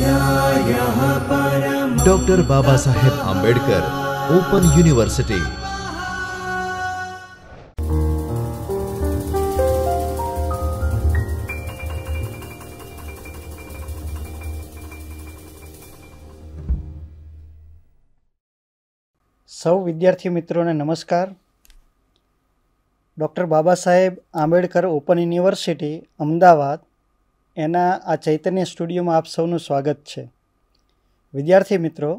doctor બાબા સાહેબ Ambedkar open university સૌ વિદ્યાર્થી મિત્રોને નમસ્કાર ડૉક્ટર બાબા સાહેબ આંબેડકર ઓપન યુનિવર્સિટી અમદાવાદ એના આ ચૈતન્ય સ્ટુડિયોમાં આપ સૌનું સ્વાગત છે વિદ્યાર્થી મિત્રો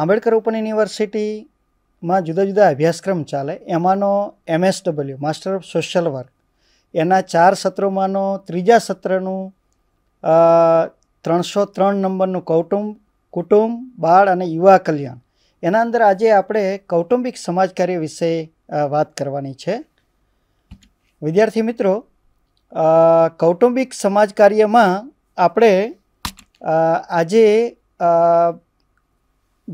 આંબેડકર ઓપન યુનિવર્સિટીમાં જુદા જુદા અભ્યાસક્રમ ચાલે એમાંનો MSW master of social work એના ચાર સત્રોમાંનો ત્રીજા સત્રનું ત્રણસો ત્રણ નંબરનું કૌટુંબ કુટુંબ બાળ અને યુવા કલ્યાણ એના અંદર આજે આપણે કૌટુંબિક સમાજ કાર્ય વિશે વાત કરવાની છે વિદ્યાર્થી મિત્રો કૌટુંબિક સમાજ કાર્યમાં આપણે આજે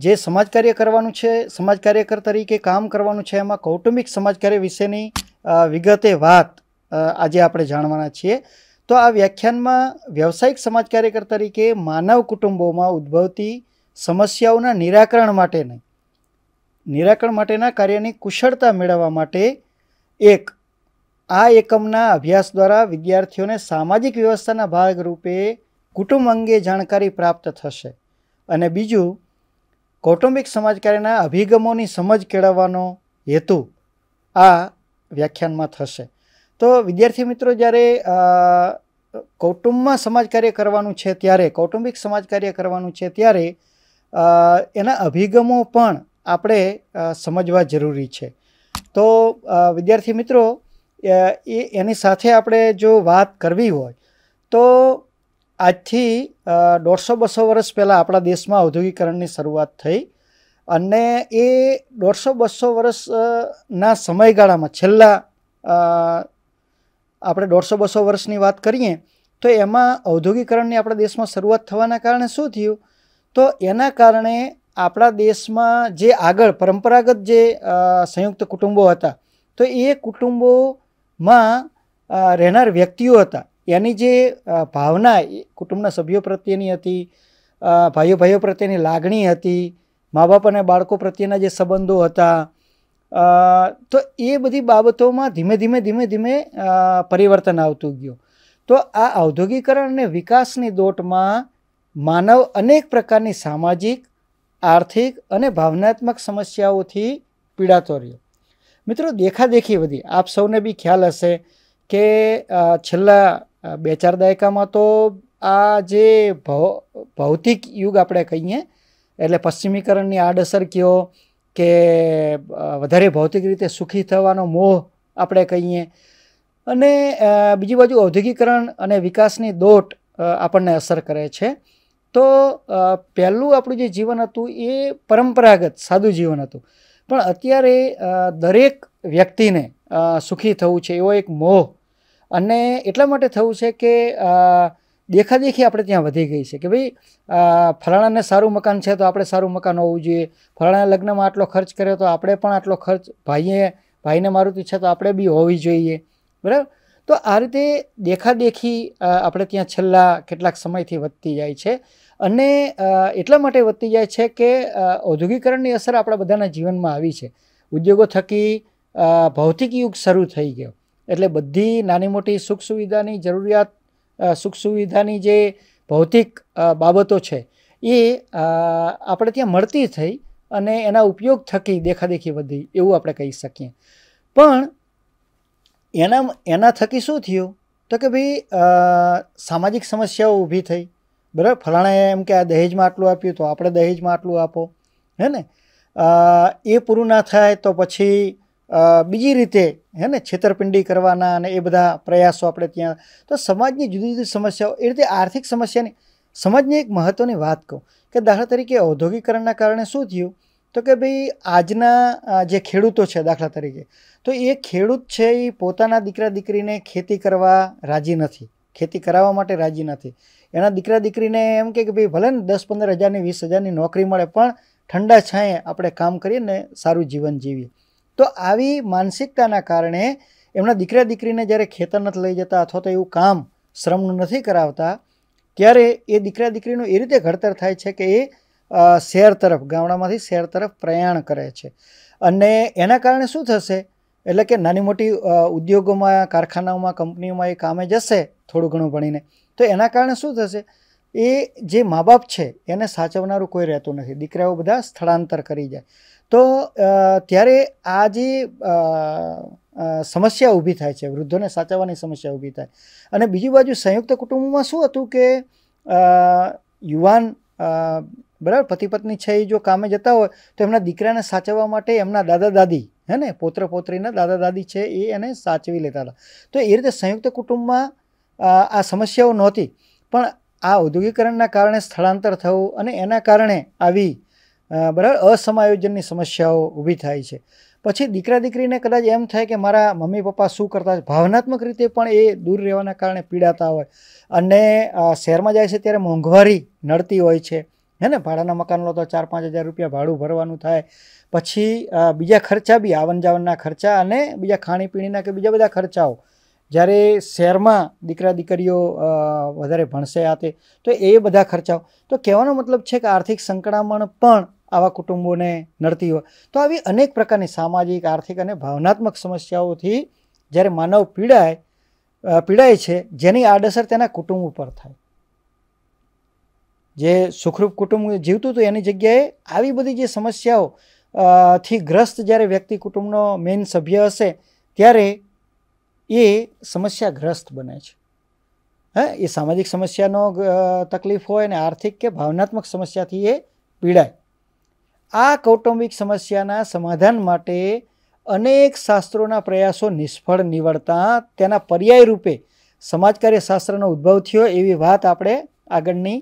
જે સમાજ કાર્ય કરવાનું છે સમાજ કાર્યકર તરીકે કામ કરવાનું છે એમાં કૌટુંબિક સમાજ કાર્ય વિશેની વિગતે વાત આજે આપણે જાણવાના છીએ તો આ વ્યાખ્યાનમાં વ્યવસાયિક સમાજ કાર્યકર તરીકે માનવ કુટુંબોમાં ઉદ્ભવતી સમસ્યાઓના નિરાકરણ માટે નહીં નિરાકરણ માટેના કાર્યની કુશળતા મેળવવા માટે એક આ એકમના અભ્યાસ દ્વારા વિદ્યાર્થીઓને સામાજિક વ્યવસ્થાના ભાગરૂપે કુટુંબ અંગે જાણકારી પ્રાપ્ત થશે અને બીજું કૌટુંબિક સમાજકારીના અભિગમોની સમજ કેળવવાનો હેતુ આ વ્યાખ્યાનમાં થશે તો વિદ્યાર્થી મિત્રો જ્યારે કૌટુંબમાં સમાજ કાર્ય કરવાનું છે ત્યારે કૌટુંબિક સમાજ કાર્ય કરવાનું છે ત્યારે એના અભિગમો પણ આપણે સમજવા જરૂરી છે તો વિદ્યાર્થી મિત્રો એ એની સાથે આપણે જો વાત કરવી હોય તો આજથી દોઢસો બસો વર્ષ પહેલાં આપણા દેશમાં ઔદ્યોગિકરણની શરૂઆત થઈ અને એ દોઢસો બસો વર્ષના સમયગાળામાં છેલ્લા આપણે દોઢસો બસો વર્ષની વાત કરીએ તો એમાં ઔદ્યોગિકરણની આપણા દેશમાં શરૂઆત થવાના કારણે શું થયું તો એના કારણે આપણા દેશમાં જે આગળ પરંપરાગત જે સંયુક્ત કુટુંબો હતા તો એ કુટુંબો માં રહેનાર વ્યક્તિઓ હતા એની જે ભાવના કુટુંબના સભ્યો પ્રત્યેની હતી ભાઈઓ ભાઈઓ પ્રત્યેની લાગણી હતી મા બાપ અને બાળકો પ્રત્યેના જે સંબંધો હતા તો એ બધી બાબતોમાં ધીમે ધીમે ધીમે ધીમે પરિવર્તન આવતું ગયું તો આ ઔદ્યોગિકરણ અને વિકાસની દોટમાં માનવ અનેક પ્રકારની સામાજિક આર્થિક અને ભાવનાત્મક સમસ્યાઓથી પીડાતો રહ્યો મિત્રો દેખાદેખી વધી આપ સૌને બી ખ્યાલ હશે કે છેલ્લા બે ચાર દાયકામાં તો આ જે ભૌતિક યુગ આપણે કહીએ એટલે પશ્ચિમીકરણની આડઅસર કયો કે વધારે ભૌતિક રીતે સુખી થવાનો મોહ આપણે કહીએ અને બીજી બાજુ ઔદ્યોગિકરણ અને વિકાસની દોટ આપણને અસર કરે છે તો પહેલું આપણું જે જીવન હતું એ પરંપરાગત સાદું જીવન હતું પણ અત્યારે દરેક વ્યક્તિને સુખી થવું છે એવો એક મોહ અને એટલા માટે થવું છે કે દેખાદેખી આપણે ત્યાં વધી ગઈ છે કે ભાઈ ફલાણાને સારું મકાન છે તો આપણે સારું મકાન હોવું જોઈએ ફલાણા લગ્નમાં આટલો ખર્ચ કર્યો તો આપણે પણ આટલો ખર્ચ ભાઈએ ભાઈને મારુતિ છે તો આપણે બી હોવી જોઈએ બરાબર તો આ રીતે દેખાદેખી આપણે ત્યાં છેલ્લા કેટલાક સમયથી વધતી જાય છે અને એટલા માટે વધતી જાય છે કે ઔદ્યોગિકરણની અસર આપણા બધાના જીવનમાં આવી છે ઉદ્યોગો થકી ભૌતિક યુગ શરૂ થઈ ગયો એટલે બધી નાની મોટી સુખ સુવિધાની જરૂરિયાત સુખ સુવિધાની જે ભૌતિક બાબતો છે એ આપણે ત્યાં મળતી થઈ અને એના ઉપયોગ થકી દેખાદેખી વધી એવું આપણે કહી શકીએ પણ એના એના થકી શું થયું તો કે ભાઈ સામાજિક સમસ્યાઓ ઊભી થઈ બરાબર ફલાણાએ એમ કે આ દહેજમાં આટલું આપ્યું તો આપણે દહેજમાં આટલું આપો હે ને એ પૂરું ના થાય તો પછી બીજી રીતે હે ને છેતરપિંડી કરવાના અને એ બધા પ્રયાસો આપણે ત્યાં તો સમાજની જુદી જુદી સમસ્યાઓ એ રીતે આર્થિક સમસ્યાની સમાજની એક મહત્ત્વની વાત કહું કે દાખલા તરીકે ઔદ્યોગિકરણના કારણે શું થયું તો કે ભાઈ આજના જે ખેડૂતો છે દાખલા તરીકે તો એ ખેડૂત છે એ પોતાના દીકરા દીકરીને ખેતી કરવા રાજી નથી ખેતી કરાવવા માટે રાજી નથી એના દીકરા દીકરીને એમ કે ભાઈ ભલે ને દસ પંદર હજારની વીસ હજારની નોકરી મળે પણ ઠંડા છાંયે આપણે કામ કરીએ ને સારું જીવન જીવીએ તો આવી માનસિકતાના કારણે એમના દીકરા દીકરીને જ્યારે ખેતર નથી લઈ જતા અથવા તો એવું કામ શ્રમનું નથી કરાવતા ત્યારે એ દીકરા દીકરીનું એ રીતે ઘડતર થાય છે કે એ શહેર તરફ ગામડામાંથી શહેર તરફ પ્રયાણ કરે છે અને એના કારણે શું થશે એટલે કે નાની મોટી ઉદ્યોગોમાં કારખાનાઓમાં કંપનીઓમાં એ કામે જશે થોડું ઘણું ભણીને તો એના કારણે શું થશે એ જે મા બાપ છે એને સાચવનારું કોઈ રહેતું નથી દીકરાઓ બધા સ્થળાંતર કરી જાય તો ત્યારે આ જે સમસ્યા ઊભી થાય છે વૃદ્ધોને સાચવવાની સમસ્યા ઊભી થાય અને બીજી બાજુ સંયુક્ત કુટુંબમાં શું હતું કે યુવાન બરાબર પતિ પત્ની છે એ જો કામે જતા હોય તો એમના દીકરાને સાચવવા માટે એમના દાદા દાદી હે ને પોત્ર પોત્રીના દાદા દાદી છે એ એને સાચવી લેતા હતા તો એ રીતે સંયુક્ત કુટુંબમાં આ સમસ્યાઓ નહોતી પણ આ ઔદ્યોગિકરણના કારણે સ્થળાંતર થવું અને એના કારણે આવી બરાબર અસમાયોજનની સમસ્યાઓ ઊભી થાય છે પછી દીકરા દીકરીને કદાચ એમ થાય કે મારા મમ્મી પપ્પા શું કરતા ભાવનાત્મક રીતે પણ એ દૂર રહેવાના કારણે પીડાતા હોય અને શહેરમાં જાય છે ત્યારે મોંઘવારી નડતી હોય છે હે ને ભાડાના મકાન લો તો ચાર પાંચ હજાર રૂપિયા ભાડું ભરવાનું થાય પછી બીજા ખર્ચા બી આવન જાવનના ખર્ચા અને બીજા ખાણીપીણીના કે બીજા બધા ખર્ચાઓ જ્યારે શહેરમાં દીકરા દીકરીઓ વધારે ભણશે આ તે તો એ બધા ખર્ચાઓ તો કહેવાનો મતલબ છે કે આર્થિક સંકળામણ પણ આવા કુટુંબોને નડતી હોય તો આવી અનેક પ્રકારની સામાજિક આર્થિક અને ભાવનાત્મક સમસ્યાઓથી જ્યારે માનવ પીડાય પીડાય છે જેની આડઅસર તેના કુટુંબ ઉપર થાય જે સુખરૂપ કુટુંબ જીવતું હતું એની જગ્યાએ આવી બધી જે સમસ્યાઓ થી ગ્રસ્ત જ્યારે વ્યક્તિ કુટુંબનો મેઇન સભ્ય હશે ત્યારે એ સમસ્યાગ્રસ્ત બને છે હા એ સામાજિક સમસ્યાનો તકલીફ હોય અને આર્થિક કે ભાવનાત્મક સમસ્યાથી એ પીડાય આ કૌટુંબિક સમસ્યાના સમાધાન માટે અનેક શાસ્ત્રોના પ્રયાસો નિષ્ફળ નિવડતા તેના પર્યાય રૂપે સમાજકાર્ય શાસ્ત્રનો ઉદ્ભવ થયો એવી વાત આપણે આગળની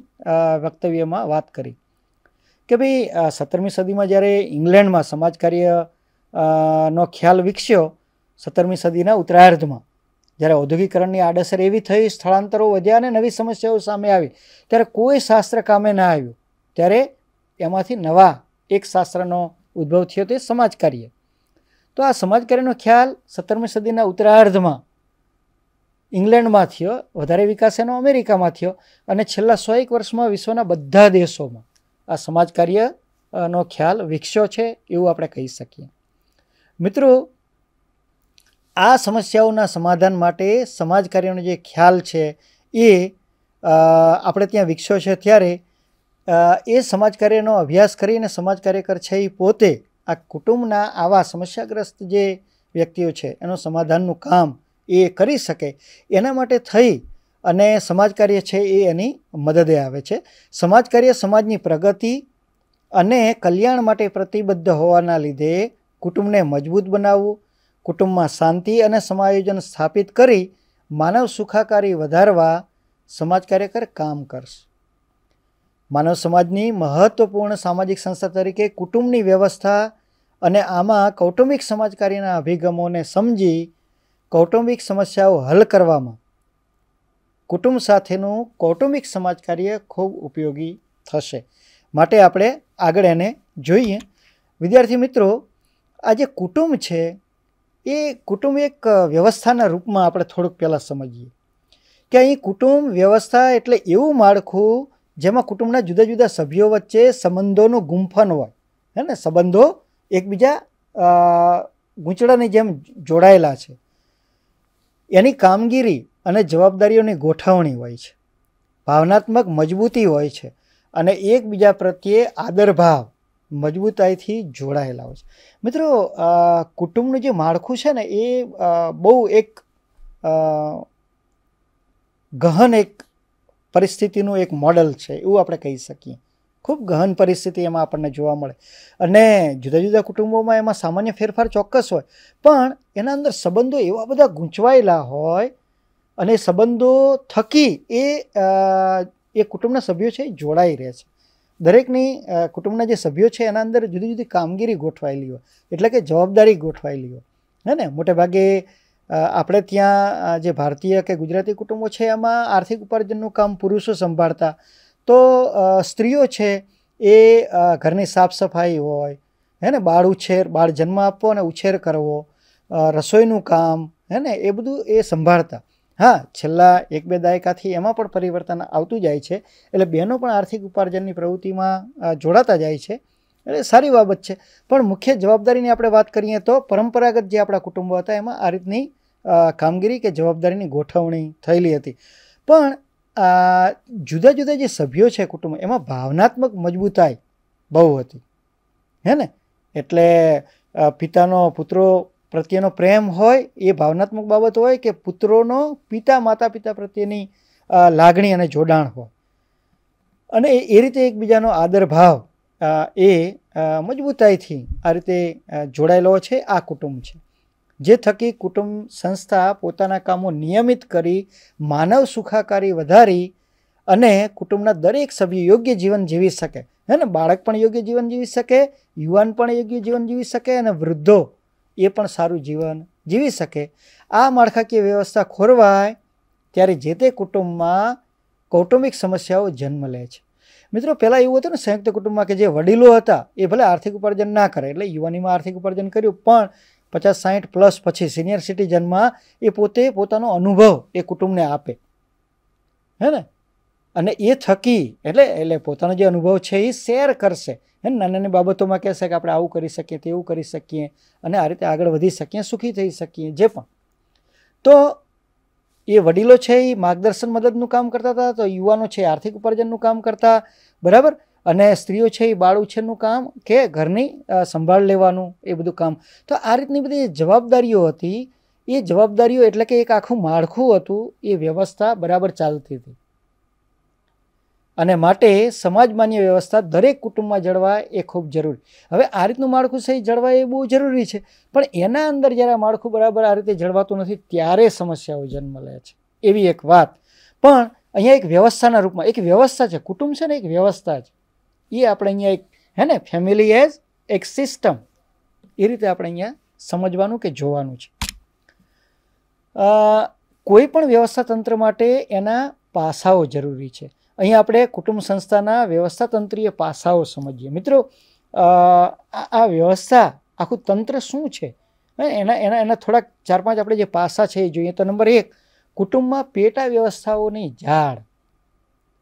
વક્તવ્યમાં વાત કરી કે ભાઈ સત્તરમી સદીમાં જ્યારે ઇંગ્લેન્ડમાં સમાજ કાર્ય નો ખ્યાલ વિકસ્યો સત્તરમી સદીના ઉત્તરાર્ધમાં જ્યારે ઔદ્યોગિકરણની આડઅસર એવી થઈ સ્થળાંતરો વધ્યા અને નવી સમસ્યાઓ સામે આવી ત્યારે કોઈ શાસ્ત્ર કામે ના આવ્યું ત્યારે એમાંથી નવા એક શાસ્ત્રનો ઉદ્ભવ થયો તે સમાજ કાર્ય તો આ સમાજ કાર્યનો ખ્યાલ સત્તરમી સદીના ઉત્તરાર્ધમાં ઇંગ્લેન્ડમાં થયો વધારે વિકાસ એનો અમેરિકામાં થયો અને છેલ્લા સો એક વર્ષમાં વિશ્વના બધા દેશોમાં આ સમાજ કાર્યનો ખ્યાલ વિકસ્યો છે એવું આપણે કહી શકીએ મિત્રો આ સમસ્યાઓના સમાધાન માટે સમાજ કાર્યનો જે ખ્યાલ છે એ આપણે ત્યાં વિકસ્યો છે ત્યારે એ સમાજ કાર્યનો અભ્યાસ કરીને સમાજ કાર્યકર છે એ પોતે આ કુટુંબના આવા સમસ્યાગ્રસ્ત જે વ્યક્તિઓ છે એનો સમાધાનનું કામ એ કરી શકે એના માટે થઈ અને સમાજ કાર્ય છે એ એની મદદે આવે છે સમાજ કાર્ય સમાજની પ્રગતિ અને કલ્યાણ માટે પ્રતિબદ્ધ હોવાના લીધે કુટુંબને મજબૂત બનાવવું કુટુંબમાં શાંતિ અને સમાયોજન સ્થાપિત કરી માનવ સુખાકારી વધારવા સમાજ કાર્યકર કામ કરશે માનવ સમાજની મહત્વપૂર્ણ સામાજિક સંસ્થા તરીકે કુટુંબની વ્યવસ્થા અને આમાં કૌટુંબિક સમાજ કાર્યના અભિગમોને સમજી કૌટુંબિક સમસ્યાઓ હલ કરવામાં કુટુંબ સાથેનું કૌટુંબિક સમાજ કાર્ય ખૂબ ઉપયોગી થશે માટે આપણે આગળ એને જોઈએ વિદ્યાર્થી મિત્રો આ જે કુટુંબ છે એ કુટુંબ એક વ્યવસ્થાના રૂપમાં આપણે થોડુંક પહેલાં સમજીએ કે અહીં કુટુંબ વ્યવસ્થા એટલે એવું માળખું જેમાં કુટુંબના જુદા જુદા સભ્યો વચ્ચે સંબંધોનું ગુંફન હોય હે ને સંબંધો એકબીજા ગૂંચડાની જેમ જોડાયેલા છે એની કામગીરી અને જવાબદારીઓની ગોઠવણી હોય છે ભાવનાત્મક મજબૂતી હોય છે અને એકબીજા પ્રત્યે આદરભાવ મજબૂતાઈથી જોડાયેલા હોય છે મિત્રો કુટુંબનું જે માળખું છે ને એ બહુ એક ગહન એક પરિસ્થિતિનું એક મોડલ છે એવું આપણે કહી શકીએ ખૂબ ગહન પરિસ્થિતિ એમાં આપણને જોવા મળે અને જુદા જુદા કુટુંબોમાં એમાં સામાન્ય ફેરફાર ચોક્કસ હોય પણ એના અંદર સંબંધો એવા બધા ગૂંચવાયેલા હોય અને સંબંધો થકી એ એ કુટુંબના સભ્યો છે એ જોડાઈ રહે છે દરેકની કુટુંબના જે સભ્યો છે એના અંદર જુદી જુદી કામગીરી ગોઠવાયેલી હોય એટલે કે જવાબદારી ગોઠવાયેલી હોય હે ને મોટેભાગે આપણે ત્યાં જે ભારતીય કે ગુજરાતી કુટુંબો છે એમાં આર્થિક ઉપાર્જનનું કામ પુરુષો સંભાળતા તો સ્ત્રીઓ છે એ ઘરની સાફ સફાઈ હોય હે ને બાળ ઉછેર બાળ જન્મ આપવો અને ઉછેર કરવો રસોઈનું કામ હે ને એ બધું એ સંભાળતા હા છેલ્લા એક બે દાયકાથી એમાં પણ પરિવર્તન આવતું જાય છે એટલે બહેનો પણ આર્થિક ઉપાર્જનની પ્રવૃત્તિમાં જોડાતા જાય છે એટલે સારી બાબત છે પણ મુખ્ય જવાબદારીની આપણે વાત કરીએ તો પરંપરાગત જે આપણા કુટુંબો હતા એમાં આ રીતની કામગીરી કે જવાબદારીની ગોઠવણી થયેલી હતી પણ આ જુદા જુદા જે સભ્યો છે કુટુંબ એમાં ભાવનાત્મક મજબૂતાઈ બહુ હતી હે ને એટલે પિતાનો પુત્રો પ્રત્યેનો પ્રેમ હોય એ ભાવનાત્મક બાબત હોય કે પુત્રોનો પિતા માતા પિતા પ્રત્યેની લાગણી અને જોડાણ હોય અને એ રીતે એકબીજાનો આદર ભાવ એ મજબૂતાઈથી આ રીતે જોડાયેલો છે આ કુટુંબ છે જે થકી કુટુંબ સંસ્થા પોતાના કામો નિયમિત કરી માનવ સુખાકારી વધારી અને કુટુંબના દરેક સભ્ય યોગ્ય જીવન જીવી શકે હે ને બાળક પણ યોગ્ય જીવન જીવી શકે યુવાન પણ યોગ્ય જીવન જીવી શકે અને વૃદ્ધો એ પણ સારું જીવન જીવી શકે આ માળખાકીય વ્યવસ્થા ખોરવાય ત્યારે જે તે કુટુંબમાં કૌટુંબિક સમસ્યાઓ જન્મ લે છે મિત્રો પહેલાં એવું હતું ને સંયુક્ત કુટુંબમાં કે જે વડીલો હતા એ ભલે આર્થિક ઉપાર્જન ના કરે એટલે યુવાનીમાં આર્થિક ઉપાર્જન કર્યું પણ પચાસ સાહીઠ પ્લસ પછી સિનિયર સિટીઝનમાં એ પોતે પોતાનો અનુભવ એ કુટુંબને આપે હે ને અને એ થકી એટલે એટલે પોતાનો જે અનુભવ છે એ શેર કરશે હે નાની નાની બાબતોમાં કહેશે કે આપણે આવું કરી શકીએ તેવું કરી શકીએ અને આ રીતે આગળ વધી શકીએ સુખી થઈ શકીએ જે પણ તો એ વડીલો છે એ માર્ગદર્શન મદદનું કામ કરતા હતા તો યુવાનો છે આર્થિક ઉપાર્જનનું કામ કરતા બરાબર અને સ્ત્રીઓ છે એ બાળ ઉછેરનું કામ કે ઘરની સંભાળ લેવાનું એ બધું કામ તો આ રીતની બધી જવાબદારીઓ હતી એ જવાબદારીઓ એટલે કે એક આખું માળખું હતું એ વ્યવસ્થા બરાબર ચાલતી હતી અને માટે સમાજમાન્ય વ્યવસ્થા દરેક કુટુંબમાં જળવાય એ ખૂબ જરૂરી હવે આ રીતનું માળખું સહી જળવાય એ બહુ જરૂરી છે પણ એના અંદર જ્યારે માળખું બરાબર આ રીતે જળવાતું નથી ત્યારે સમસ્યાઓ જન્મ લે છે એવી એક વાત પણ અહીંયા એક વ્યવસ્થાના રૂપમાં એક વ્યવસ્થા છે કુટુંબ છે ને એક વ્યવસ્થા છે એ આપણે અહીંયા એક હે ને ફેમિલી એઝ એક સિસ્ટમ એ રીતે આપણે અહીંયા સમજવાનું કે જોવાનું છે કોઈ પણ વ્યવસ્થાતંત્ર માટે એના પાસાઓ જરૂરી છે અહીં આપણે કુટુંબ સંસ્થાના વ્યવસ્થાતંત્રીય પાસાઓ સમજીએ મિત્રો આ વ્યવસ્થા આખું તંત્ર શું છે એના એના એના થોડાક ચાર પાંચ આપણે જે પાસા છે એ જોઈએ તો નંબર એક કુટુંબમાં પેટા વ્યવસ્થાઓની જાળ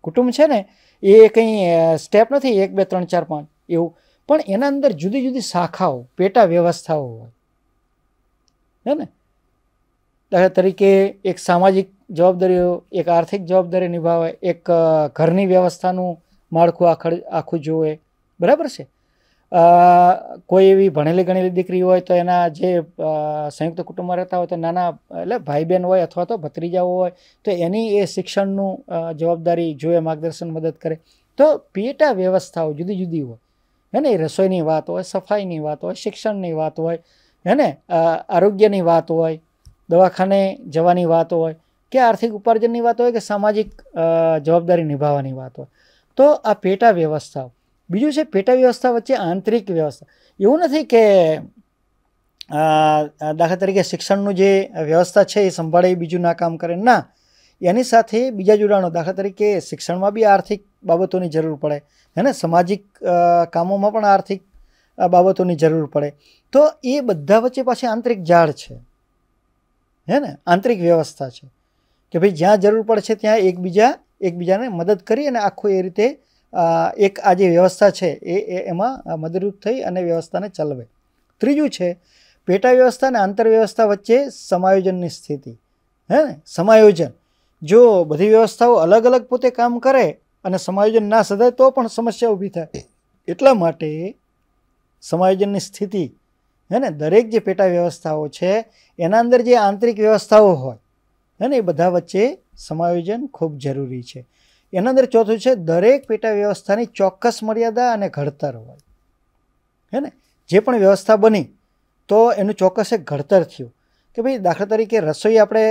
કુટુંબ છે ને એ કંઈ સ્ટેપ નથી એક બે ત્રણ ચાર પાંચ એવું પણ એના અંદર જુદી જુદી શાખાઓ પેટા વ્યવસ્થાઓ હોય હે ને દાખલા તરીકે એક સામાજિક જવાબદારીઓ એક આર્થિક જવાબદારી નિભાવે એક ઘરની વ્યવસ્થાનું માળખું આખડ આખું જોવે બરાબર છે કોઈ એવી ભણેલી ગણેલી દીકરી હોય તો એના જે સંયુક્ત કુટુંબમાં રહેતા હોય તો નાના એટલે ભાઈ બહેન હોય અથવા તો ભત્રીજાઓ હોય તો એની એ શિક્ષણનું જવાબદારી જોઈએ માર્ગદર્શન મદદ કરે તો પેટા વ્યવસ્થાઓ જુદી જુદી હોય હેને રસોઈની વાત હોય સફાઈની વાત હોય શિક્ષણની વાત હોય હેને આરોગ્યની વાત હોય દવાખાને જવાની વાત હોય કે આર્થિક ઉપાર્જનની વાત હોય કે સામાજિક જવાબદારી નિભાવવાની વાત હોય તો આ પેટા વ્યવસ્થાઓ બીજું છે પેટા વ્યવસ્થા વચ્ચે આંતરિક વ્યવસ્થા એવું નથી કે દાખલા તરીકે શિક્ષણનું જે વ્યવસ્થા છે એ સંભાળે બીજું ના કામ કરે ના એની સાથે બીજા જોડાણો દાખલા તરીકે શિક્ષણમાં બી આર્થિક બાબતોની જરૂર પડે હે ને સામાજિક કામોમાં પણ આર્થિક બાબતોની જરૂર પડે તો એ બધા વચ્ચે પાછી આંતરિક જાળ છે હે ને આંતરિક વ્યવસ્થા છે કે ભાઈ જ્યાં જરૂર પડશે ત્યાં એકબીજા એકબીજાને મદદ કરી અને આખું એ રીતે એક આ જે વ્યવસ્થા છે એ એમાં મદદરૂપ થઈ અને વ્યવસ્થાને ચલાવે ત્રીજું છે પેટા વ્યવસ્થા અને આંતરવ્યવસ્થા વચ્ચે સમાયોજનની સ્થિતિ હે ને સમાયોજન જો બધી વ્યવસ્થાઓ અલગ અલગ પોતે કામ કરે અને સમાયોજન ના સધાય તો પણ સમસ્યા ઊભી થાય એટલા માટે સમાયોજનની સ્થિતિ હે ને દરેક જે પેટા વ્યવસ્થાઓ છે એના અંદર જે આંતરિક વ્યવસ્થાઓ હોય હે ને એ બધા વચ્ચે સમાયોજન ખૂબ જરૂરી છે એના અંદર ચોથું છે દરેક પેટા વ્યવસ્થાની ચોક્કસ મર્યાદા અને ઘડતર હોય હે ને જે પણ વ્યવસ્થા બની તો એનું ચોક્કસ એક ઘડતર થયું કે ભાઈ દાખલા તરીકે રસોઈ આપણે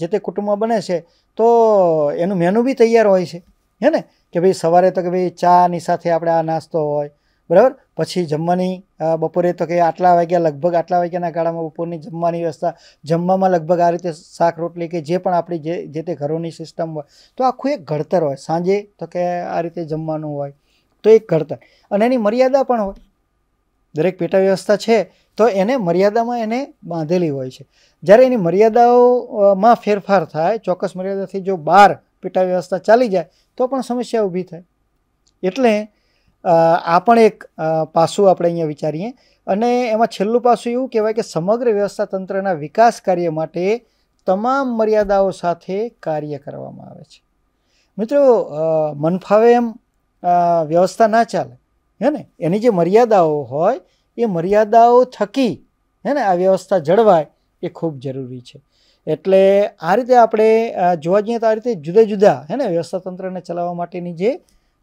જે તે કુટુંબમાં બને છે તો એનું મેનુ બી તૈયાર હોય છે હે ને કે ભાઈ સવારે તો કે ભાઈ ચાની સાથે આપણે આ નાસ્તો હોય બરાબર પછી જમવાની બપોરે તો કે આટલા વાગ્યા લગભગ આટલા વાગ્યાના ગાળામાં બપોરની જમવાની વ્યવસ્થા જમવામાં લગભગ આ રીતે શાક રોટલી કે જે પણ આપણી જે જે તે ઘરોની સિસ્ટમ હોય તો આખું એક ઘડતર હોય સાંજે તો કે આ રીતે જમવાનું હોય તો એક ઘડતર અને એની મર્યાદા પણ હોય દરેક પેટા વ્યવસ્થા છે તો એને મર્યાદામાં એને બાંધેલી હોય છે જ્યારે એની મર્યાદાઓમાં ફેરફાર થાય ચોક્કસ મર્યાદાથી જો બહાર પેટા વ્યવસ્થા ચાલી જાય તો પણ સમસ્યા ઊભી થાય એટલે આ પણ એક પાસું આપણે અહીંયા વિચારીએ અને એમાં છેલ્લું પાસું એવું કહેવાય કે સમગ્ર વ્યવસ્થા તંત્રના વિકાસ કાર્ય માટે તમામ મર્યાદાઓ સાથે કાર્ય કરવામાં આવે છે મિત્રો મનફાવે એમ વ્યવસ્થા ના ચાલે હે ને એની જે મર્યાદાઓ હોય એ મર્યાદાઓ થકી હે ને આ વ્યવસ્થા જળવાય એ ખૂબ જરૂરી છે એટલે આ રીતે આપણે જોવા જઈએ તો આ રીતે જુદા જુદા હે ને વ્યવસ્થા તંત્રને ચલાવવા માટેની જે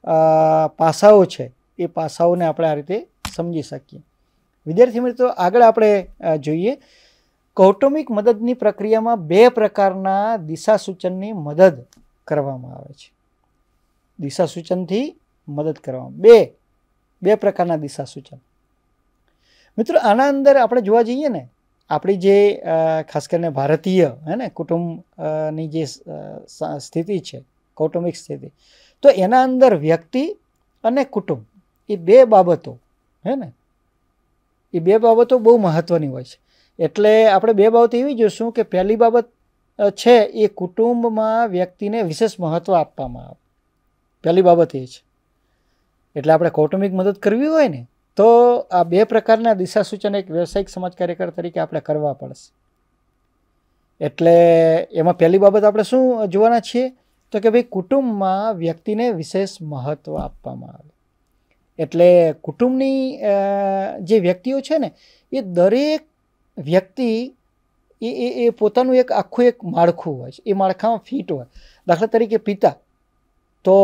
પાસાઓ છે એ પાસાઓને આપણે આ રીતે સમજી શકીએ વિદ્યાર્થી મિત્રો આગળ આપણે જોઈએ કૌટુંબિક મદદની પ્રક્રિયામાં બે પ્રકારના દિશા સૂચનની મદદ કરવામાં આવે છે દિશા સૂચનથી મદદ કરવામાં બે બે પ્રકારના દિશા સૂચન મિત્રો આના અંદર આપણે જોવા જઈએ ને આપણી જે ખાસ કરીને ભારતીય હે ને કુટુંબની જે સ્થિતિ છે કૌટુંબિક સ્થિતિ તો એના અંદર વ્યક્તિ અને કુટુંબ એ બે બાબતો હે ને એ બે બાબતો બહુ મહત્ત્વની હોય છે એટલે આપણે બે બાબત એવી જોઈશું કે પહેલી બાબત છે એ કુટુંબમાં વ્યક્તિને વિશેષ મહત્ત્વ આપવામાં આવે પહેલી બાબત એ છે એટલે આપણે કૌટુંબિક મદદ કરવી હોય ને તો આ બે પ્રકારના દિશા સૂચન એક વ્યવસાયિક સમાજ કાર્યકર તરીકે આપણે કરવા પડશે એટલે એમાં પહેલી બાબત આપણે શું જોવાના છીએ તો કે ભાઈ કુટુંબમાં વ્યક્તિને વિશેષ મહત્ત્વ આપવામાં આવે એટલે કુટુંબની જે વ્યક્તિઓ છે ને એ દરેક વ્યક્તિ એ એ એ પોતાનું એક આખું એક માળખું હોય છે એ માળખામાં ફિટ હોય દાખલા તરીકે પિતા તો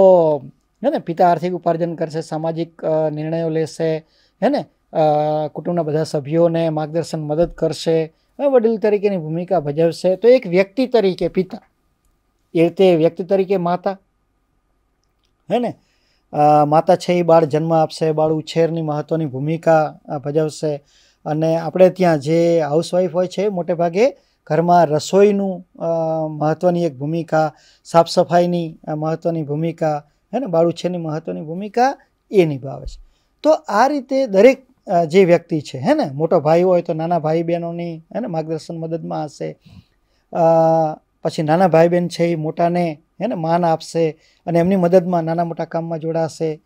હે ને પિતા આર્થિક ઉપાર્જન કરશે સામાજિક નિર્ણયો લેશે હે ને કુટુંબના બધા સભ્યોને માર્ગદર્શન મદદ કરશે વડીલ તરીકેની ભૂમિકા ભજવશે તો એક વ્યક્તિ તરીકે પિતા એ રીતે વ્યક્તિ તરીકે માતા હે ને માતા છે એ બાળ જન્મ આપશે બાળ ઉછેરની મહત્ત્વની ભૂમિકા ભજવશે અને આપણે ત્યાં જે હાઉસવાઈફ હોય છે મોટે ભાગે ઘરમાં રસોઈનું મહત્ત્વની એક ભૂમિકા સાફ સફાઈની મહત્ત્વની ભૂમિકા હે ને બાળ ઉછેરની મહત્ત્વની ભૂમિકા એ નિભાવે છે તો આ રીતે દરેક જે વ્યક્તિ છે હે ને મોટો ભાઈ હોય તો નાના ભાઈ બહેનોની હે ને માર્ગદર્શન મદદમાં હશે પછી નાના ભાઈ બહેન છે એ મોટાને હે ને માન આપશે અને એમની મદદમાં નાના મોટા કામમાં જોડાશે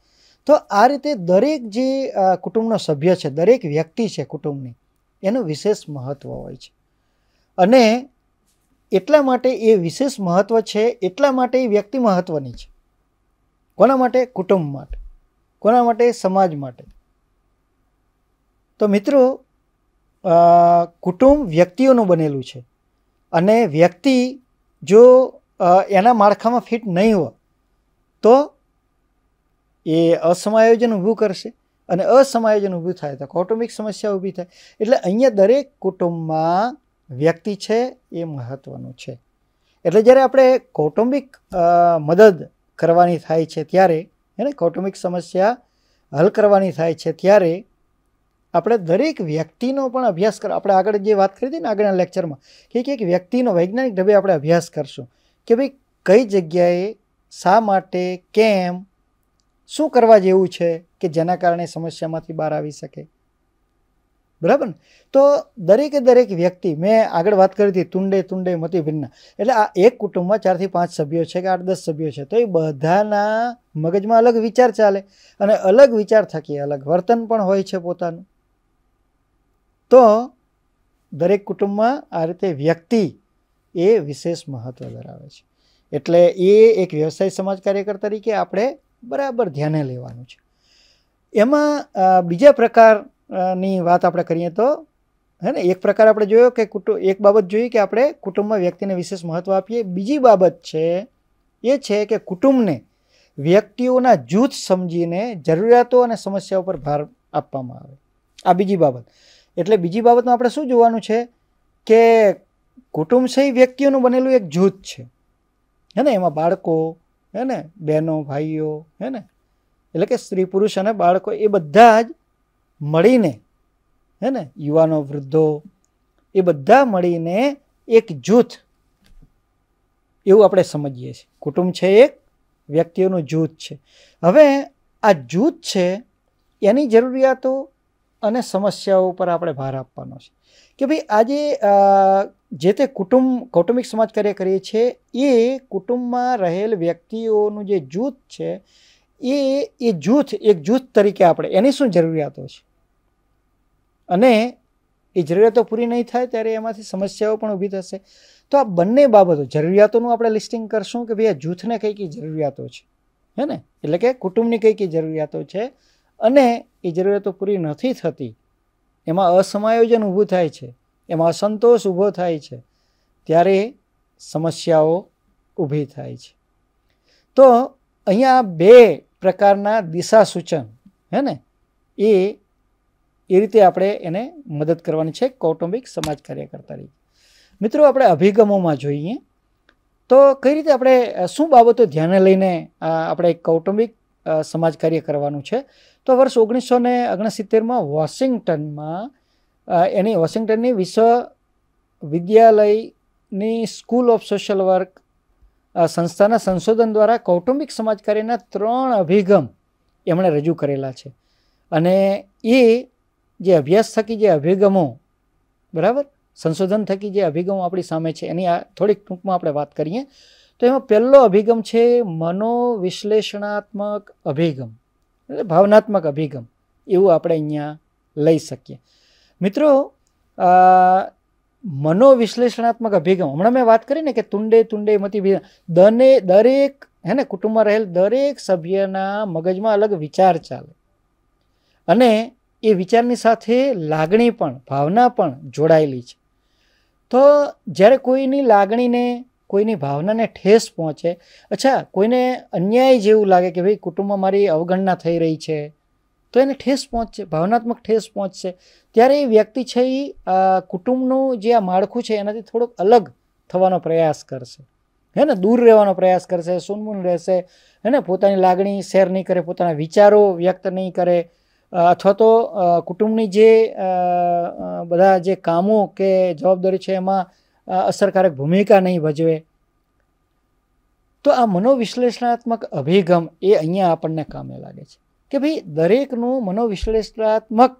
તો આ રીતે દરેક જે કુટુંબનો સભ્ય છે દરેક વ્યક્તિ છે કુટુંબની એનું વિશેષ મહત્ત્વ હોય છે અને એટલા માટે એ વિશેષ મહત્ત્વ છે એટલા માટે એ વ્યક્તિ મહત્ત્વની છે કોના માટે કુટુંબ માટે કોના માટે સમાજ માટે તો મિત્રો કુટુંબ વ્યક્તિઓનું બનેલું છે અને વ્યક્તિ જો એના માળખામાં ફિટ નહીં હોય તો એ અસમાયોજન ઊભું કરશે અને અસમાયોજન ઊભું થાય તો કૌટુંબિક સમસ્યા ઊભી થાય એટલે અહીંયા દરેક કુટુંબમાં વ્યક્તિ છે એ મહત્ત્વનું છે એટલે જ્યારે આપણે કૌટુંબિક મદદ કરવાની થાય છે ત્યારે એને કૌટુંબિક સમસ્યા હલ કરવાની થાય છે ત્યારે આપણે દરેક વ્યક્તિનો પણ અભ્યાસ કરો આપણે આગળ જે વાત કરી હતી ને આગળના લેક્ચરમાં કે એક વ્યક્તિનો વૈજ્ઞાનિક ઢબે આપણે અભ્યાસ કરશું કે ભાઈ કઈ જગ્યાએ શા માટે કેમ શું કરવા જેવું છે કે જેના કારણે સમસ્યામાંથી બહાર આવી શકે બરાબર ને તો દરેકે દરેક વ્યક્તિ મેં આગળ વાત કરી હતી તુંડે તુંડે મતી ભિન્ન એટલે આ એક કુટુંબમાં ચારથી પાંચ સભ્યો છે કે આઠ દસ સભ્યો છે તો એ બધાના મગજમાં અલગ વિચાર ચાલે અને અલગ વિચાર થકી અલગ વર્તન પણ હોય છે પોતાનું તો દરેક કુટુંબમાં આ રીતે વ્યક્તિ એ વિશેષ મહત્ત્વ ધરાવે છે એટલે એ એક વ્યવસાય સમાજ કાર્યકર તરીકે આપણે બરાબર ધ્યાને લેવાનું છે એમાં બીજા પ્રકારની વાત આપણે કરીએ તો હે ને એક પ્રકાર આપણે જોયો કે કુટુંબ એક બાબત જોઈ કે આપણે કુટુંબમાં વ્યક્તિને વિશેષ મહત્ત્વ આપીએ બીજી બાબત છે એ છે કે કુટુંબને વ્યક્તિઓના જૂથ સમજીને જરૂરિયાતો અને સમસ્યાઓ પર ભાર આપવામાં આવે આ બીજી બાબત એટલે બીજી બાબતમાં આપણે શું જોવાનું છે કે કુટુંબ છે એ વ્યક્તિઓનું બનેલું એક જૂથ છે હે ને એમાં બાળકો હે ને બહેનો ભાઈઓ હે ને એટલે કે સ્ત્રી પુરુષ અને બાળકો એ બધા જ મળીને હે ને યુવાનો વૃદ્ધો એ બધા મળીને એક જૂથ એવું આપણે સમજીએ છીએ કુટુંબ છે એક વ્યક્તિઓનું જૂથ છે હવે આ જૂથ છે એની જરૂરિયાતો અને સમસ્યાઓ ઉપર આપણે ભાર આપવાનો છે કે ભાઈ આજે જે તે કુટુંબ કૌટુંબિક સમાજ કાર્ય કરીએ છીએ એ કુટુંબમાં રહેલ વ્યક્તિઓનું જે જૂથ છે એ એ જૂથ એક જૂથ તરીકે આપણે એની શું જરૂરિયાતો છે અને એ જરૂરિયાતો પૂરી નહીં થાય ત્યારે એમાંથી સમસ્યાઓ પણ ઊભી થશે તો આ બંને બાબતો જરૂરિયાતોનું આપણે લિસ્ટિંગ કરશું કે ભાઈ આ જૂથને કઈ કઈ જરૂરિયાતો છે હે ને એટલે કે કુટુંબની કઈ કઈ જરૂરિયાતો છે અને એ જરૂરિયાતો પૂરી નથી થતી એમાં અસમાયોજન ઊભું થાય છે એમાં અસંતોષ ઊભો થાય છે ત્યારે સમસ્યાઓ ઊભી થાય છે તો અહીંયા બે પ્રકારના દિશા સૂચન હે ને એ એ રીતે આપણે એને મદદ કરવાની છે કૌટુંબિક સમાજ કાર્યકર્તા રીતે મિત્રો આપણે અભિગમોમાં જોઈએ તો કઈ રીતે આપણે શું બાબતો ધ્યાને લઈને આપણે કૌટુંબિક સમાજ કાર્ય કરવાનું છે તો વર્ષ ઓગણીસો ને ઓગણસિત્તેરમાં વોશિંગ્ટનમાં એની વોશિંગ્ટનની વિશ્વ વિદ્યાલયની સ્કૂલ ઓફ સોશિયલ વર્ક સંસ્થાના સંશોધન દ્વારા કૌટુંબિક સમાજ કાર્યના ત્રણ અભિગમ એમણે રજૂ કરેલા છે અને એ જે અભ્યાસ થકી જે અભિગમો બરાબર સંશોધન થકી જે અભિગમો આપણી સામે છે એની આ થોડીક ટૂંકમાં આપણે વાત કરીએ તો એમાં પહેલો અભિગમ છે મનોવિશ્લેષણાત્મક અભિગમ એટલે ભાવનાત્મક અભિગમ એવું આપણે અહીંયા લઈ શકીએ મિત્રો મનોવિશ્લેષણાત્મક અભિગમ હમણાં મેં વાત કરી ને કે તુંડે તુંડે મતી દને દરેક હે ને કુટુંબમાં રહેલ દરેક સભ્યના મગજમાં અલગ વિચાર ચાલે અને એ વિચારની સાથે લાગણી પણ ભાવના પણ જોડાયેલી છે તો જ્યારે કોઈની લાગણીને કોઈની ભાવનાને ઠેસ પહોંચે અચ્છા કોઈને અન્યાય જેવું લાગે કે ભાઈ કુટુંબમાં મારી અવગણના થઈ રહી છે તો એને ઠેસ પહોંચશે ભાવનાત્મક ઠેસ પહોંચશે ત્યારે એ વ્યક્તિ છે એ કુટુંબનું જે આ માળખું છે એનાથી થોડોક અલગ થવાનો પ્રયાસ કરશે હે ને દૂર રહેવાનો પ્રયાસ કરશે સુનમૂન રહેશે હે ને પોતાની લાગણી શેર નહીં કરે પોતાના વિચારો વ્યક્ત નહીં કરે અથવા તો કુટુંબની જે બધા જે કામો કે જવાબદારી છે એમાં અસરકારક ભૂમિકા નહીં ભજવે તો આ મનોવિશ્લેષણાત્મક અભિગમ એ અહીંયા આપણને કામે લાગે છે કે ભાઈ દરેકનું મનોવિશ્લેષણાત્મક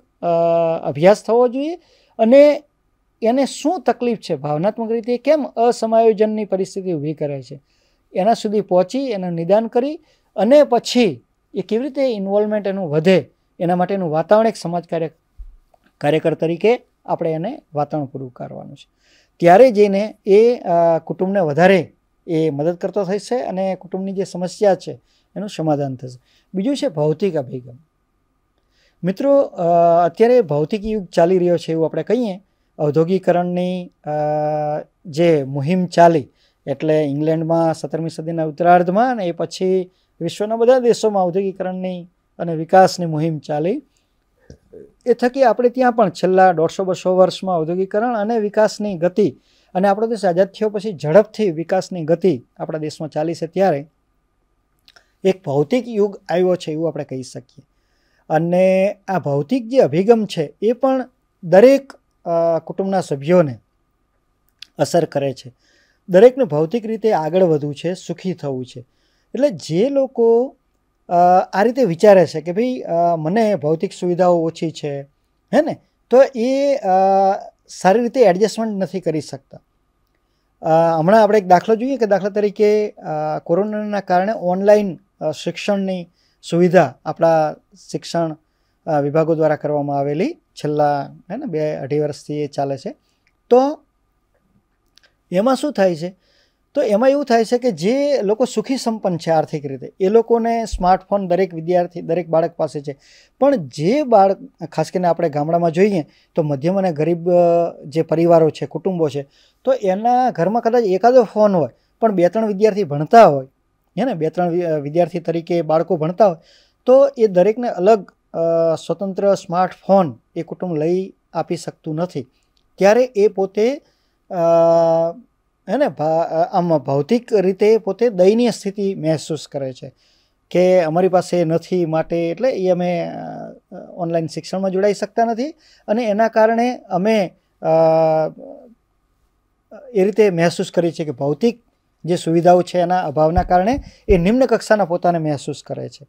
અભ્યાસ થવો જોઈએ અને એને શું તકલીફ છે ભાવનાત્મક રીતે કેમ અસમાયોજનની પરિસ્થિતિ ઊભી કરે છે એના સુધી પહોંચી એનું નિદાન કરી અને પછી એ કેવી રીતે ઇન્વોલ્વમેન્ટ એનું વધે એના માટેનું વાતાવરણ એક સમાજ કાર્ય કાર્યકર તરીકે આપણે એને વાતાવરણ પૂરું કરવાનું છે ત્યારે જઈને એ કુટુંબને વધારે એ મદદ કરતો થશે અને કુટુંબની જે સમસ્યા છે એનું સમાધાન થશે બીજું છે ભૌતિક અભિગમ મિત્રો અત્યારે ભૌતિક યુગ ચાલી રહ્યો છે એવું આપણે કહીએ ઔદ્યોગિકરણની જે મુહિમ ચાલી એટલે ઇંગ્લેન્ડમાં સત્તરમી સદીના ઉત્તરાર્ધમાં અને એ પછી વિશ્વના બધા દેશોમાં ઔદ્યોગિકરણની અને વિકાસની મુહિમ ચાલી એ થકી આપણે ત્યાં પણ છેલ્લા દોઢસો બસો વર્ષમાં ઔદ્યોગિકરણ અને વિકાસની ગતિ અને આપણો દેશ આઝાદ થયો પછી ઝડપથી વિકાસની ગતિ આપણા દેશમાં ચાલી છે ત્યારે એક ભૌતિક યુગ આવ્યો છે એવું આપણે કહી શકીએ અને આ ભૌતિક જે અભિગમ છે એ પણ દરેક કુટુંબના સભ્યોને અસર કરે છે દરેકને ભૌતિક રીતે આગળ વધવું છે સુખી થવું છે એટલે જે લોકો આ રીતે વિચારે છે કે ભાઈ મને ભૌતિક સુવિધાઓ ઓછી છે હે ને તો એ સારી રીતે એડજસ્ટમેન્ટ નથી કરી શકતા હમણાં આપણે એક દાખલો જોઈએ કે દાખલા તરીકે કોરોનાના કારણે ઓનલાઈન શિક્ષણની સુવિધા આપણા શિક્ષણ વિભાગો દ્વારા કરવામાં આવેલી છેલ્લા હે ને બે અઢી વર્ષથી એ ચાલે છે તો એમાં શું થાય છે તો એમાં એવું થાય છે કે જે લોકો સુખી સંપન્ન છે આર્થિક રીતે એ લોકોને સ્માર્ટફોન દરેક વિદ્યાર્થી દરેક બાળક પાસે છે પણ જે બાળક ખાસ કરીને આપણે ગામડામાં જોઈએ તો મધ્યમ અને ગરીબ જે પરિવારો છે કુટુંબો છે તો એના ઘરમાં કદાચ એકાદો ફોન હોય પણ બે ત્રણ વિદ્યાર્થી ભણતા હોય હે ને બે ત્રણ વિદ્યાર્થી તરીકે બાળકો ભણતા હોય તો એ દરેકને અલગ સ્વતંત્ર સ્માર્ટફોન એ કુટુંબ લઈ આપી શકતું નથી ત્યારે એ પોતે અને આમ ભૌતિક રીતે પોતે દયનીય સ્થિતિ મહેસૂસ કરે છે કે અમારી પાસે નથી માટે એટલે એ અમે ઓનલાઈન શિક્ષણમાં જોડાઈ શકતા નથી અને એના કારણે અમે એ રીતે મહેસૂસ કરીએ છીએ કે ભૌતિક જે સુવિધાઓ છે એના અભાવના કારણે એ નિમ્ન કક્ષાના પોતાને મહેસૂસ કરે છે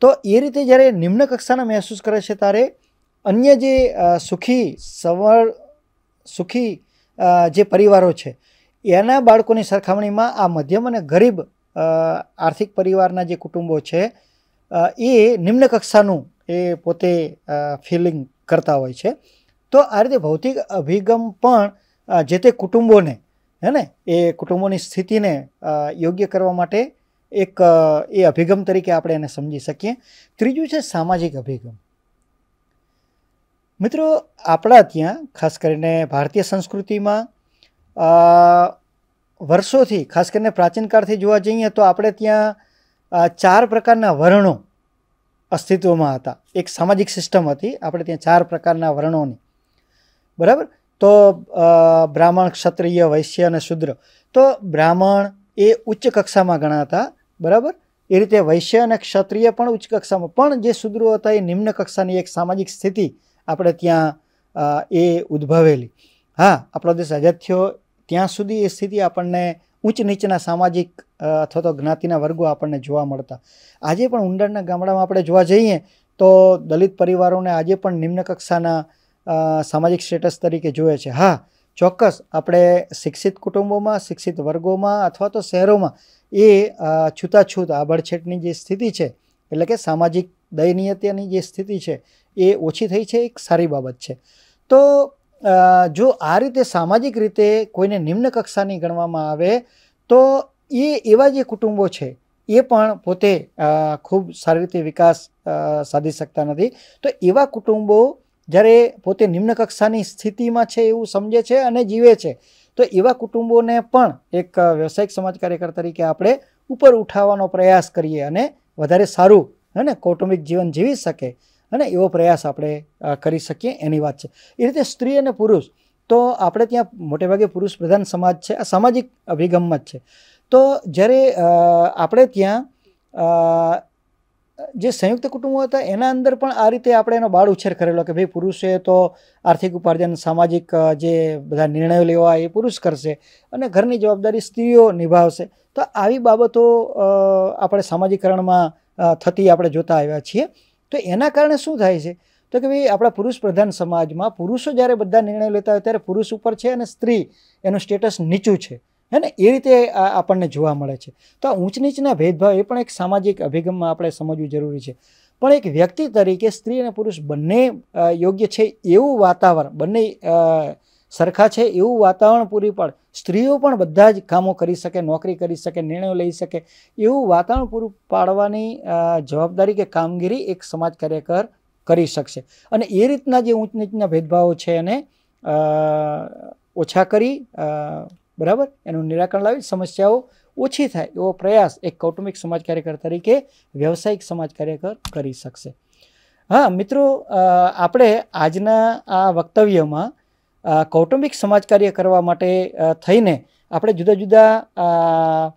તો એ રીતે જ્યારે નિમ્ન કક્ષાના મહેસૂસ કરે છે ત્યારે અન્ય જે સુખી સવળ સુખી જે પરિવારો છે એના બાળકોની સરખામણીમાં આ મધ્યમ અને ગરીબ આર્થિક પરિવારના જે કુટુંબો છે એ નિમ્ન કક્ષાનું એ પોતે ફિલિંગ કરતા હોય છે તો આ રીતે ભૌતિક અભિગમ પણ જે તે કુટુંબોને હે ને એ કુટુંબોની સ્થિતિને યોગ્ય કરવા માટે એક એ અભિગમ તરીકે આપણે એને સમજી શકીએ ત્રીજું છે સામાજિક અભિગમ મિત્રો આપણા ત્યાં ખાસ કરીને ભારતીય સંસ્કૃતિમાં વર્ષોથી ખાસ કરીને પ્રાચીનકાળથી જોવા જઈએ તો આપણે ત્યાં ચાર પ્રકારના વર્ણો અસ્તિત્વમાં હતા એક સામાજિક સિસ્ટમ હતી આપણે ત્યાં ચાર પ્રકારના વર્ણોની બરાબર તો બ્રાહ્મણ ક્ષત્રિય વૈશ્ય અને શુદ્ર તો બ્રાહ્મણ એ ઉચ્ચ કક્ષામાં ગણાતા બરાબર એ રીતે વૈશ્ય અને ક્ષત્રિય પણ ઉચ્ચ કક્ષામાં પણ જે શુદ્રો હતા એ નિમ્ન કક્ષાની એક સામાજિક સ્થિતિ આપણે ત્યાં એ ઉદ્ભવેલી હા આપણો દેશ આઝાદ થયો ત્યાં સુધી એ સ્થિતિ આપણને ઊંચ નીચના સામાજિક અથવા તો જ્ઞાતિના વર્ગો આપણને જોવા મળતા આજે પણ ઉંડરના ગામડામાં આપણે જોવા જઈએ તો દલિત પરિવારોને આજે પણ નિમ્ન કક્ષાના સામાજિક સ્ટેટસ તરીકે જોવે છે હા ચોક્કસ આપણે શિક્ષિત કુટુંબોમાં શિક્ષિત વર્ગોમાં અથવા તો શહેરોમાં એ છૂતાછૂત આભડછેટની જે સ્થિતિ છે એટલે કે સામાજિક દયનીયતાની જે સ્થિતિ છે એ ઓછી થઈ છે એક સારી બાબત છે તો જો આ રીતે સામાજિક રીતે કોઈને નિમ્ન કક્ષાની ગણવામાં આવે તો એ એવા જે કુટુંબો છે એ પણ પોતે ખૂબ સારી રીતે વિકાસ સાધી શકતા નથી તો એવા કુટુંબો જ્યારે પોતે નિમ્ન કક્ષાની સ્થિતિમાં છે એવું સમજે છે અને જીવે છે તો એવા કુટુંબોને પણ એક વ્યવસાયિક સમાજ કાર્યકર તરીકે આપણે ઉપર ઉઠાવવાનો પ્રયાસ કરીએ અને વધારે સારું હે ને કૌટુંબિક જીવન જીવી શકે અને એવો પ્રયાસ આપણે કરી શકીએ એની વાત છે એ રીતે સ્ત્રી અને પુરુષ તો આપણે ત્યાં મોટેભાગે પુરુષ પ્રધાન સમાજ છે આ સામાજિક અભિગમમાં જ છે તો જ્યારે આપણે ત્યાં જે સંયુક્ત કુટુંબો હતા એના અંદર પણ આ રીતે આપણે એનો બાળ ઉછેર કરેલો કે ભાઈ પુરુષે તો આર્થિક ઉપાર્જન સામાજિક જે બધા નિર્ણયો લેવા એ પુરુષ કરશે અને ઘરની જવાબદારી સ્ત્રીઓ નિભાવશે તો આવી બાબતો આપણે સામાજિકરણમાં થતી આપણે જોતા આવ્યા છીએ તો એના કારણે શું થાય છે તો કે ભાઈ આપણા પુરુષ પ્રધાન સમાજમાં પુરુષો જ્યારે બધા નિર્ણય લેતા હોય ત્યારે પુરુષ ઉપર છે અને સ્ત્રી એનું સ્ટેટસ નીચું છે હે ને એ રીતે આપણને જોવા મળે છે તો આ ઊંચ નીચના ભેદભાવ એ પણ એક સામાજિક અભિગમમાં આપણે સમજવું જરૂરી છે પણ એક વ્યક્તિ તરીકે સ્ત્રી અને પુરુષ બંને યોગ્ય છે એવું વાતાવરણ બંને સરખા છે એવું વાતાવરણ પૂરી પાડ સ્ત્રીઓ પણ બધા જ કામો કરી શકે નોકરી કરી શકે નિર્ણયો લઈ શકે એવું વાતાવરણ પૂરું પાડવાની જવાબદારી કે કામગીરી એક સમાજ કાર્યકર કરી શકશે અને એ રીતના જે ઊંચ નીચના ભેદભાવો છે એને ઓછા કરી બરાબર એનું નિરાકરણ લાવી સમસ્યાઓ ઓછી થાય એવો પ્રયાસ એક કૌટુંબિક સમાજ કાર્યકર તરીકે વ્યવસાયિક સમાજ કાર્યકર કરી શકશે હા મિત્રો આપણે આજના આ વક્તવ્યમાં કૌટુંબિક સમાજ કાર્ય કરવા માટે થઈને આપણે જુદા જુદા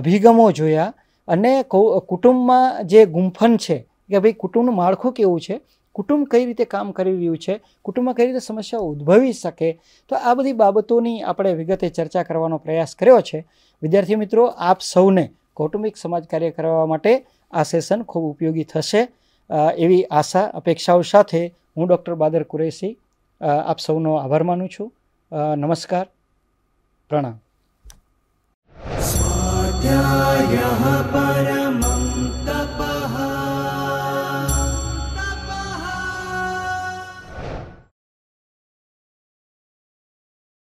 અભિગમો જોયા અને કુટુંબમાં જે ગુંફન છે કે ભાઈ કુટુંબનું માળખું કેવું છે કુટુંબ કઈ રીતે કામ કરી રહ્યું છે કુટુંબમાં કઈ રીતે સમસ્યાઓ ઉદ્ભવી શકે તો આ બધી બાબતોની આપણે વિગતે ચર્ચા કરવાનો પ્રયાસ કર્યો છે વિદ્યાર્થી મિત્રો આપ સૌને કૌટુંબિક સમાજ કાર્ય કરવા માટે આ સેશન ખૂબ ઉપયોગી થશે એવી આશા અપેક્ષાઓ સાથે હું ડૉક્ટર બાદર કુરેશી આપ સૌનો આભાર માનું છું નમસ્કાર પ્રણામ સ્વાધ્યાય